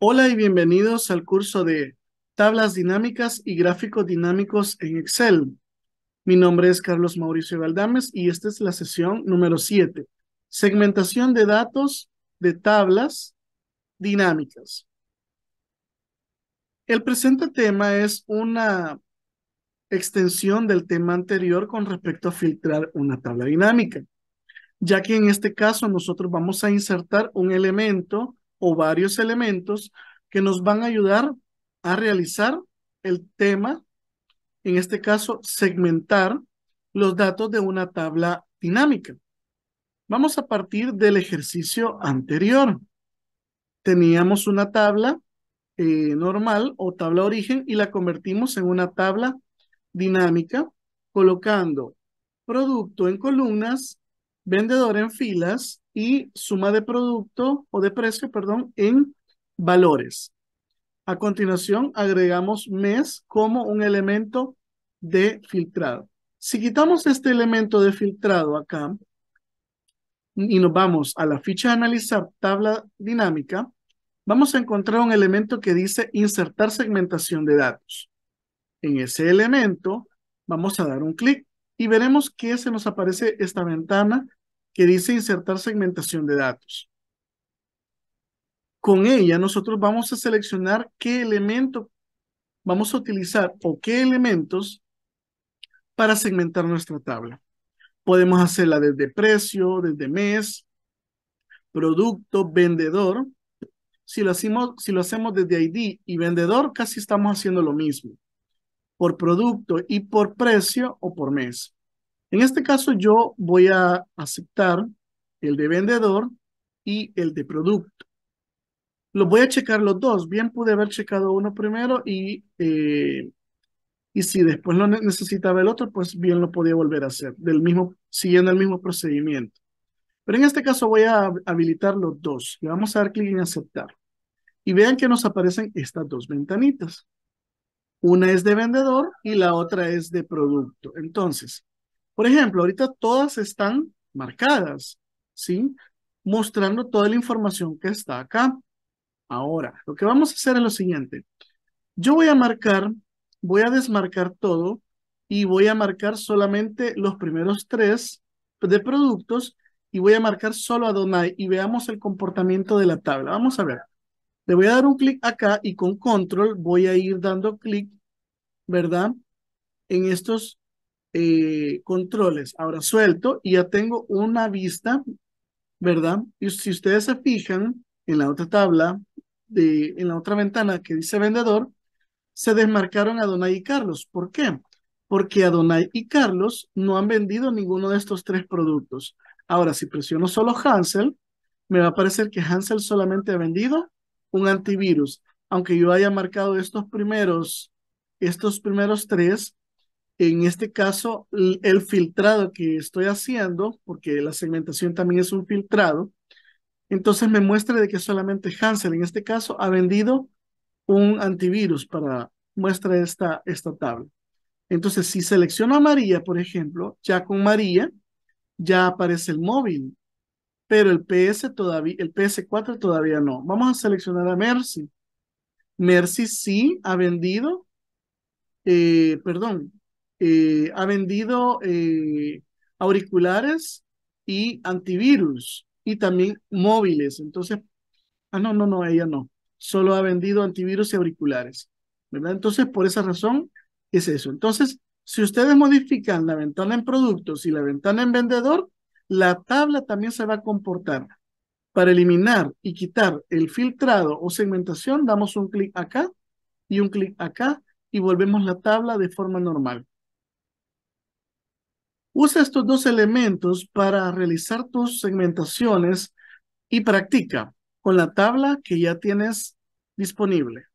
Hola y bienvenidos al curso de Tablas Dinámicas y Gráficos Dinámicos en Excel. Mi nombre es Carlos Mauricio Valdames y esta es la sesión número 7, segmentación de datos de tablas dinámicas. El presente tema es una extensión del tema anterior con respecto a filtrar una tabla dinámica, ya que en este caso nosotros vamos a insertar un elemento o varios elementos que nos van a ayudar a realizar el tema, en este caso, segmentar los datos de una tabla dinámica. Vamos a partir del ejercicio anterior. Teníamos una tabla eh, normal o tabla origen y la convertimos en una tabla dinámica colocando producto en columnas, vendedor en filas, y suma de producto o de precio, perdón, en valores. A continuación, agregamos mes como un elemento de filtrado. Si quitamos este elemento de filtrado acá y nos vamos a la ficha de analizar tabla dinámica, vamos a encontrar un elemento que dice insertar segmentación de datos. En ese elemento vamos a dar un clic y veremos que se nos aparece esta ventana que dice insertar segmentación de datos. Con ella nosotros vamos a seleccionar qué elemento vamos a utilizar o qué elementos para segmentar nuestra tabla. Podemos hacerla desde precio, desde mes, producto, vendedor. Si lo, hacemos, si lo hacemos desde ID y vendedor, casi estamos haciendo lo mismo. Por producto y por precio o por mes. En este caso yo voy a aceptar el de vendedor y el de producto. Los voy a checar los dos. Bien pude haber checado uno primero y, eh, y si después lo necesitaba el otro, pues bien lo podía volver a hacer, del mismo, siguiendo el mismo procedimiento. Pero en este caso voy a habilitar los dos. Le vamos a dar clic en aceptar. Y vean que nos aparecen estas dos ventanitas. Una es de vendedor y la otra es de producto. Entonces, por ejemplo, ahorita todas están marcadas, ¿sí? Mostrando toda la información que está acá. Ahora, lo que vamos a hacer es lo siguiente. Yo voy a marcar, voy a desmarcar todo y voy a marcar solamente los primeros tres de productos y voy a marcar solo a Donai y veamos el comportamiento de la tabla. Vamos a ver. Le voy a dar un clic acá y con control voy a ir dando clic, ¿verdad? En estos eh, controles ahora suelto y ya tengo una vista, ¿verdad? Y si ustedes se fijan en la otra tabla, de, en la otra ventana que dice vendedor, se desmarcaron a Adonai y Carlos. ¿Por qué? Porque a Adonai y Carlos no han vendido ninguno de estos tres productos. Ahora, si presiono solo Hansel, me va a parecer que Hansel solamente ha vendido un antivirus. Aunque yo haya marcado estos primeros, estos primeros tres, en este caso, el filtrado que estoy haciendo, porque la segmentación también es un filtrado, entonces me muestra de que solamente Hansel, en este caso, ha vendido un antivirus para muestra esta, esta tabla. Entonces, si selecciono a María, por ejemplo, ya con María, ya aparece el móvil, pero el PS todavía, el PS4 todavía no. Vamos a seleccionar a Mercy. Mercy sí ha vendido eh, perdón, eh, ha vendido eh, auriculares y antivirus y también móviles. Entonces, ah, no, no, no, ella no. Solo ha vendido antivirus y auriculares. ¿Verdad? Entonces, por esa razón es eso. Entonces, si ustedes modifican la ventana en productos y la ventana en vendedor, la tabla también se va a comportar. Para eliminar y quitar el filtrado o segmentación, damos un clic acá y un clic acá y volvemos la tabla de forma normal. Usa estos dos elementos para realizar tus segmentaciones y practica con la tabla que ya tienes disponible.